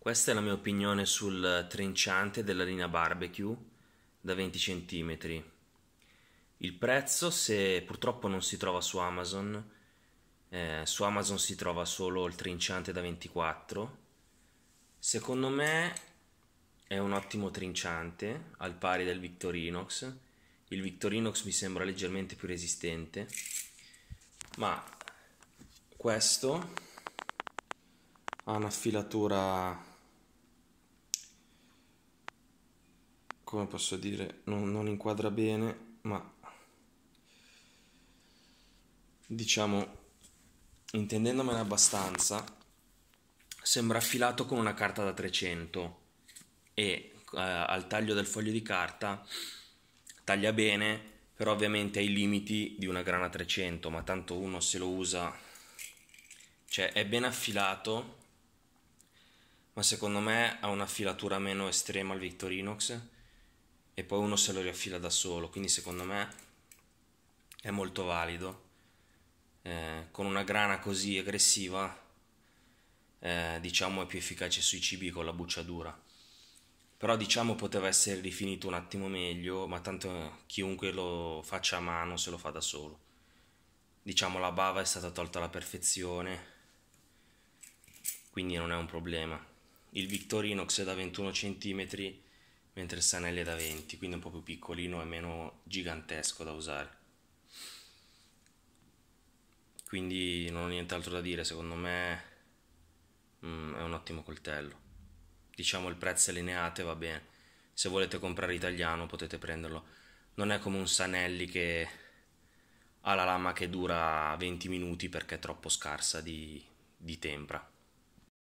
Questa è la mia opinione sul trinciante della linea barbecue da 20 cm. Il prezzo, se purtroppo non si trova su Amazon, eh, su Amazon si trova solo il trinciante da 24. Secondo me è un ottimo trinciante, al pari del Victorinox. Il Victorinox mi sembra leggermente più resistente, ma questo ha una filatura come posso dire, non, non inquadra bene, ma diciamo, intendendomene abbastanza, sembra affilato con una carta da 300 e eh, al taglio del foglio di carta taglia bene, però ovviamente ha i limiti di una grana 300, ma tanto uno se lo usa, cioè è ben affilato, ma secondo me ha una filatura meno estrema al Victorinox e poi uno se lo riaffila da solo, quindi secondo me è molto valido. Eh, con una grana così aggressiva eh, diciamo è più efficace sui cibi con la bucciatura però diciamo poteva essere rifinito un attimo meglio ma tanto eh, chiunque lo faccia a mano se lo fa da solo diciamo la bava è stata tolta alla perfezione quindi non è un problema il Victorinox è da 21 cm mentre il Sanelli è da 20, quindi è un po' più piccolino e meno gigantesco da usare. Quindi non ho nient'altro da dire, secondo me mm, è un ottimo coltello. Diciamo il prezzo lineate va bene, se volete comprare italiano potete prenderlo. Non è come un Sanelli che ha la lama che dura 20 minuti perché è troppo scarsa di, di tempra.